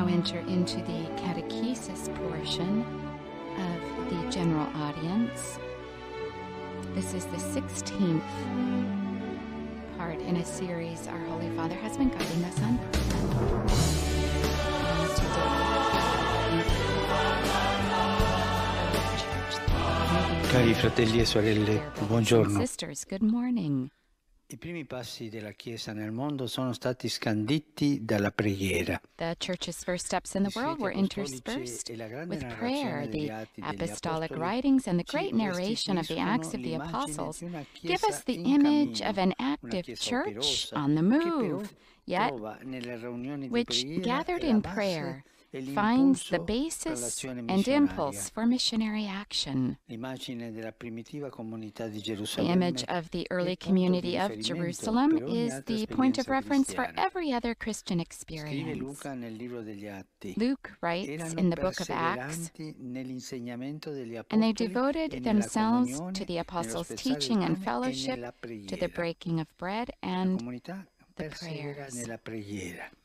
now enter into the catechesis portion of the general audience. This is the 16th part in a series Our Holy Father has been guiding us on Cari fratelli e sorelle, buongiorno. Sisters, good morning. I primi passi della Chiesa nel mondo sono stati scanditi dalla preghiera. The Church's first steps in the world were interspersed with prayer. The apostolic writings and the great narration of the Acts of the Apostles give us the image of an active church on the move, yet which gathered in prayer finds the basis and impulse for missionary action. The image of the early community of Jerusalem is the point of reference for every other Christian experience. Luke writes in the book of Acts, and they devoted themselves to the apostles' teaching and fellowship, to the breaking of bread and prayers.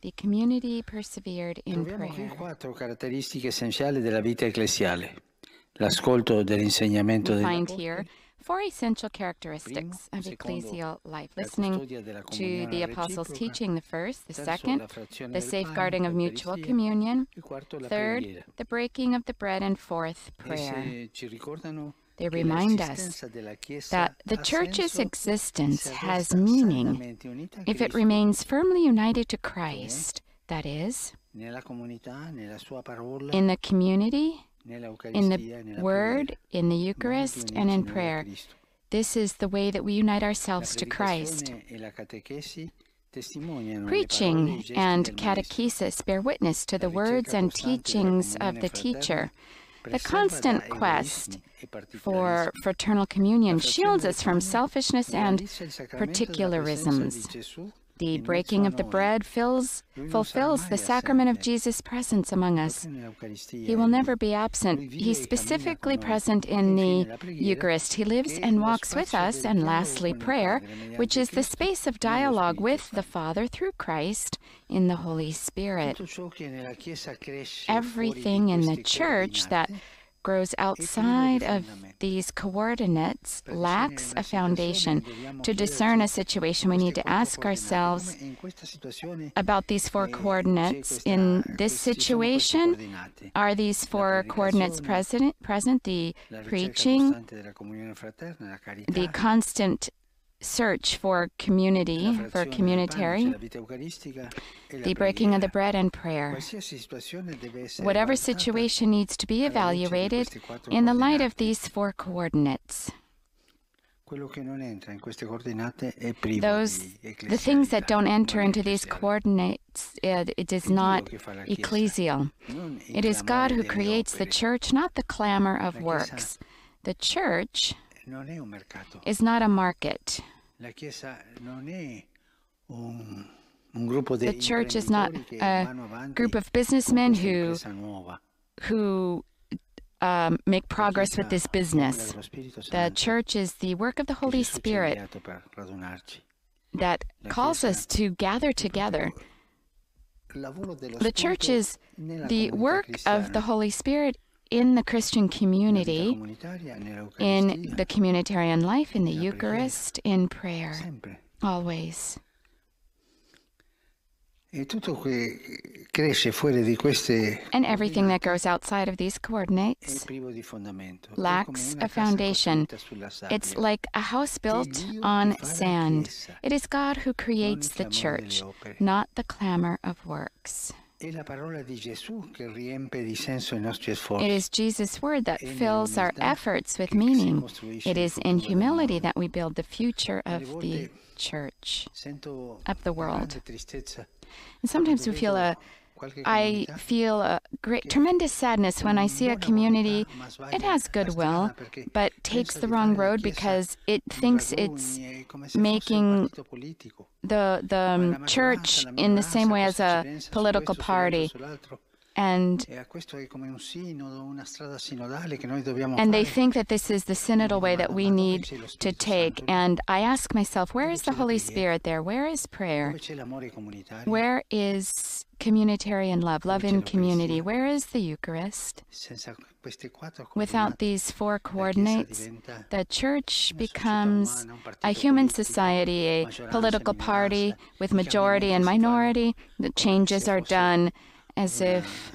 The community persevered in prayer. della vita ecclesiale. dell'insegnamento We find here four essential characteristics of ecclesial life listening to the apostles' teaching, the first, the second, the safeguarding of mutual communion, third, the breaking of the bread, and fourth, prayer. They remind us that the Church's existence has meaning if it remains firmly united to Christ, that is, in the community, in the Word, in the Eucharist, and in prayer. This is the way that we unite ourselves to Christ. Preaching and catechesis bear witness to the words and teachings of the teacher, the constant quest for fraternal communion shields us from selfishness and particularisms. The breaking of the bread fills, fulfills the sacrament of Jesus' presence among us. He will never be absent. He's specifically present in the Eucharist. He lives and walks with us. And lastly, prayer, which is the space of dialogue with the Father through Christ in the Holy Spirit. Everything in the Church that grows outside of these coordinates lacks a foundation. To discern a situation, we need to ask ourselves about these four coordinates. In this situation, are these four coordinates present? present the preaching, the constant search for community, for communitary, the breaking of the bread and prayer. Whatever situation needs to be evaluated in the light of these four coordinates. Those, the things that don't enter into these coordinates, it, uh, it is not ecclesial. It is God who creates the church, not the clamor of works. The church it's not a market. The church is not a group of businessmen who, who um, make progress with this business. The church is the work of the Holy Spirit that calls us to gather together. The church is the work of the Holy Spirit in the Christian community, in the communitarian life, in the Eucharist, in prayer, always. Eh, and everything that goes outside of these coordinates lacks a foundation. It's like a house built on sand. It is God who creates the church, not the clamor of works. It is Jesus' word that fills our efforts with meaning. It is in humility that we build the future of the church, of the world. And sometimes we feel a I feel a great, tremendous sadness when I see a community. It has goodwill, but takes the wrong road because it thinks it's making the the church in the same way as a political party. And, eh, and they think that this is the synodal way that we need to take. And I ask myself, where is the Holy Spirit there? Where is prayer? Where is communitarian love, love in community. Where is the Eucharist? Without these four coordinates, the church becomes a human society, a political party with majority and minority. The changes are done as if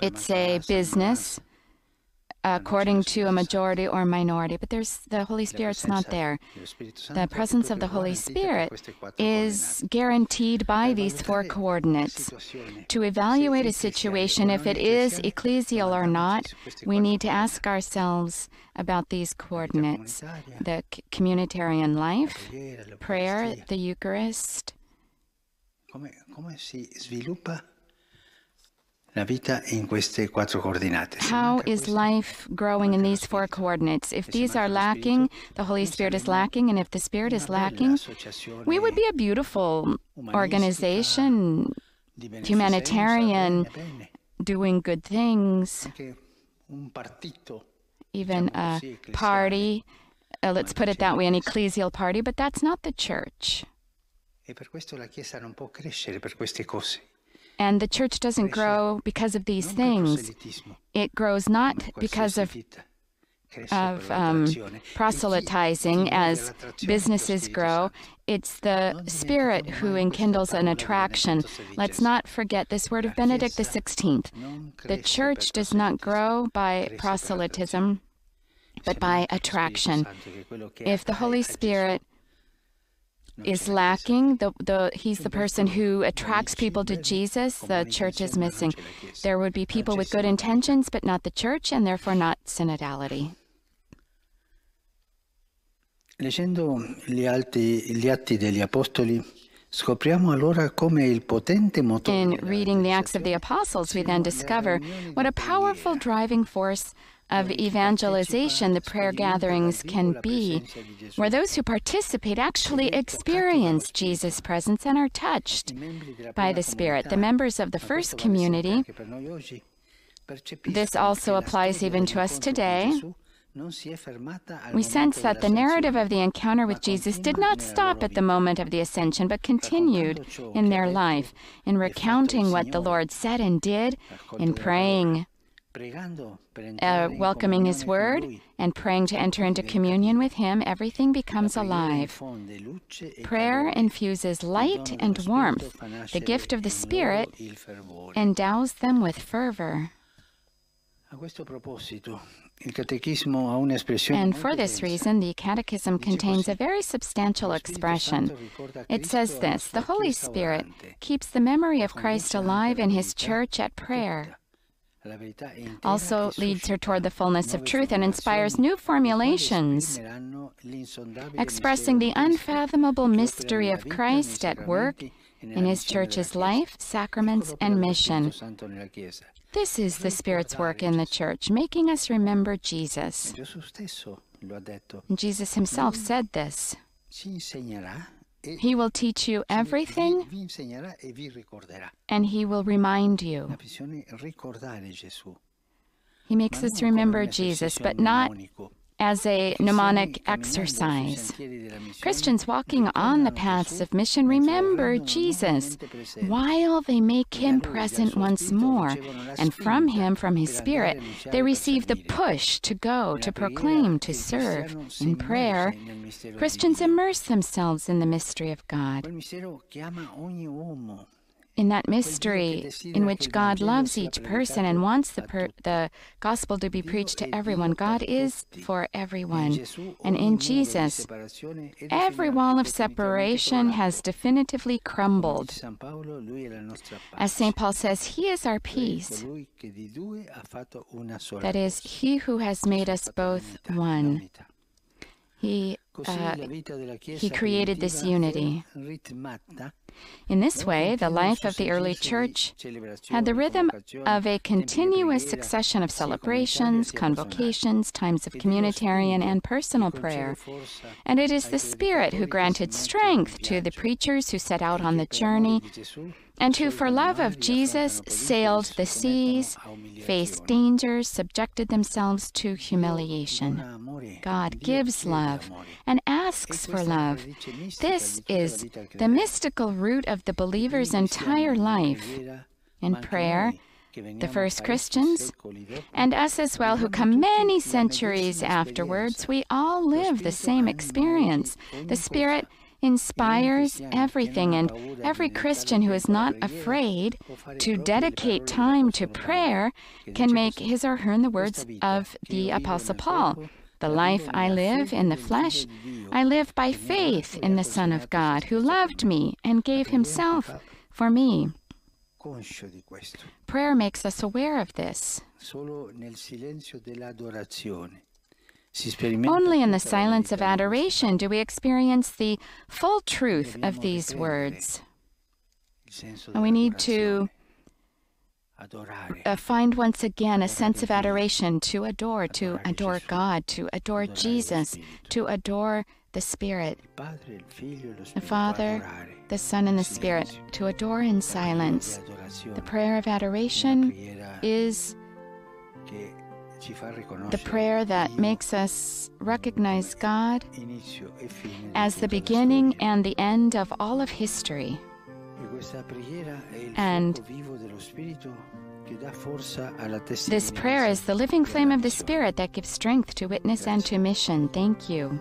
it's a business according to a majority or minority, but there's the Holy Spirit's not there. The presence of the Holy Spirit is guaranteed by these four coordinates. To evaluate a situation, if it is ecclesial or not, we need to ask ourselves about these coordinates the communitarian life, prayer, the Eucharist. How is life growing in these four coordinates? If these are lacking, the Holy Spirit is lacking, and if the Spirit is lacking, we would be a beautiful organization, humanitarian, doing good things, even a party. Uh, let's put it that way, an ecclesial party, but that's not the church. And the church doesn't grow because of these things. It grows not because of, of um, proselytizing as businesses grow. It's the Spirit who enkindles an attraction. Let's not forget this word of Benedict XVI. The church does not grow by proselytism, but by attraction. If the Holy Spirit is lacking. The, the, he's the person who attracts people to Jesus. The church is missing. There would be people with good intentions, but not the church, and therefore not synodality. Leggendo gli atti, gli atti degli Apostoli, Scopriamo allora come il potente motore. In reading the Acts of the Apostles, we then discover what a powerful driving force of evangelization the prayer gatherings can be, where those who participate actually experience Jesus' presence and are touched by the Spirit. The members of the first community, this also applies even to us today. We sense that the narrative of the encounter with Jesus did not stop at the moment of the ascension, but continued in their life, in recounting what the Lord said and did, in praying uh, welcoming His Word and praying to enter into communion with Him, everything becomes alive. Prayer infuses light and warmth. The gift of the Spirit endows them with fervor. And for this reason, the Catechism contains a very substantial expression. It says this The Holy Spirit keeps the memory of Christ alive in His church at prayer also leads her toward the fullness of truth and inspires new formulations, expressing the unfathomable mystery of Christ at work in his church's life, sacraments, and mission. This is the Spirit's work in the church, making us remember Jesus. Jesus himself said this. He will teach you everything and he will remind you. He makes us remember Jesus, but not as a mnemonic exercise. Christians walking on the paths of mission remember Jesus while they make him present once more, and from him, from his spirit, they receive the push to go, to proclaim, to serve. In prayer, Christians immerse themselves in the mystery of God in that mystery in which God loves each person and wants the, per the gospel to be preached to everyone. God is for everyone. And in Jesus, every wall of separation has definitively crumbled. As St. Paul says, He is our peace. That is, He who has made us both one. He, uh, he created this unity. In this way, the life of the early church had the rhythm of a continuous succession of celebrations, convocations, times of communitarian and personal prayer. And it is the Spirit who granted strength to the preachers who set out on the journey and who, for love of Jesus, sailed the seas, faced dangers, subjected themselves to humiliation. God gives love and asks for love. This is the mystical root of the believer's entire life. In prayer, the first Christians, and us as well, who come many centuries afterwards, we all live the same experience. The Spirit inspires everything and every Christian who is not afraid to dedicate time to prayer can make his or her the words of the Apostle Paul. The life I live in the flesh, I live by faith in the Son of God who loved me and gave himself for me. Prayer makes us aware of this. Only in the silence of adoration do we experience the full truth of these words. And we need to uh, find once again a sense of adoration to adore, to adore God, to adore Jesus, to adore the Spirit, the Father, the Son, and the Spirit, to adore in silence. The prayer of adoration is the prayer that makes us recognize God as the beginning and the end of all of history. And this prayer is the living flame of the Spirit that gives strength to witness and to mission. Thank you.